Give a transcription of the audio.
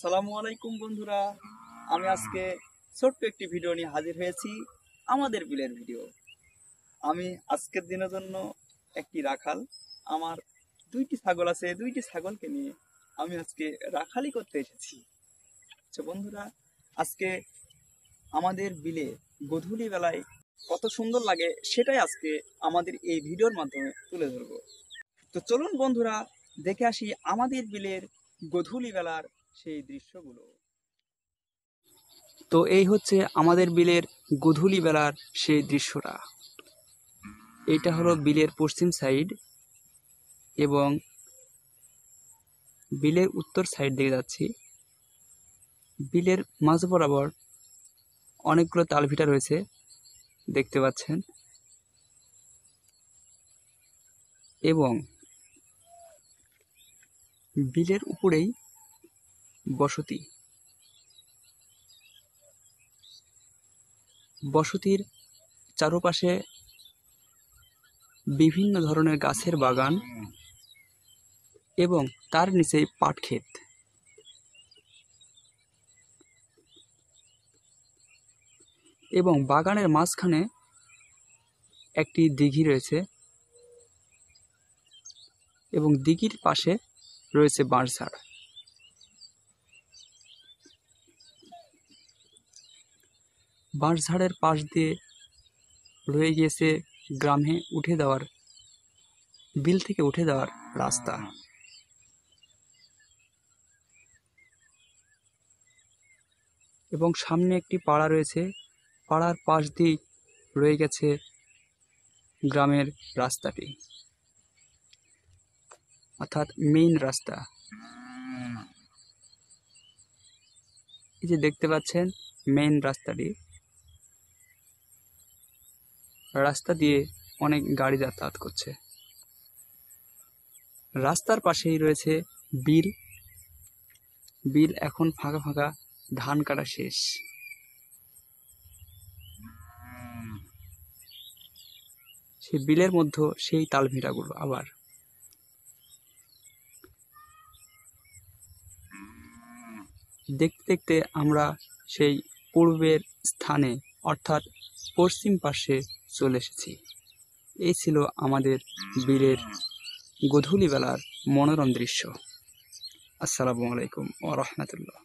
আসসালামু আলাইকুম বন্ধুরা আমি আজকে ছোট্ট একটি ভিডিও নিয়ে হাজির হয়েছি আমাদের বিলের ভিডিও আমি আজকের দিনের জন্য একটি রাখাল আমার দুইটি ছাগল আছে দুইটি ছাগলকে নিয়ে আমি আজকে রাখালি করতে এসেছি আচ্ছা বন্ধুরা আজকে আমাদের বিলে গধূলি বেলায় কত সুন্দর লাগে সেটাই আজকে আমাদের এই ভিডিওর মাধ্যমে তুলে ধরব তো চলুন বন্ধুরা দেখে আসি আমাদের বিলের গধূলি বেলার সেই দৃশ্যগুলো তো এই হচ্ছে আমাদের বিলের গধূলি বেলার সেই দৃশ্যটা এটা হলো বিলের পশ্চিম সাইড এবং বিলের উত্তর সাইড দিকে যাচ্ছি বিলের মাঝ বরাবর অনেকগুলো তালভিটা রয়েছে দেখতে পাচ্ছেন এবং বিলের উপরেই বসতি বসতির চারপাশে বিভিন্ন ধরনের গাছের বাগান এবং তার নিচে পাটক্ষেত এবং বাগানের মাঝখানে একটি দিঘি রয়েছে এবং দিঘির পাশে রয়েছে বাঁশঝাড় বাঁশঝাড়ের পাশ দিয়ে রয়ে গিয়েছে গ্রামে উঠে দেওয়ার বিল থেকে উঠে দেওয়ার রাস্তা এবং সামনে একটি পাড়া রয়েছে পাড়ার পাশ দিয়েই রয়ে গেছে গ্রামের রাস্তাটি অর্থাৎ মেইন রাস্তা এই যে দেখতে পাচ্ছেন মেইন রাস্তাটি রাস্তা দিয়ে অনেক গাড়ি যাতায়াত করছে রাস্তার পাশেই রয়েছে বিল বিল এখন ফাঁকা ফাঁকা ধান কাটা শেষ সে বিলের মধ্যে সেই তাল ভিটাগুলো আবার দেখতে দেখতে আমরা সেই পূর্বের স্থানে অর্থাৎ পশ্চিম পাশে চলে এসেছি এই ছিল আমাদের বীরের গধূলিবেলার মনোরম দৃশ্য আসসালামু আলাইকুম ও রহমতুল্লাহ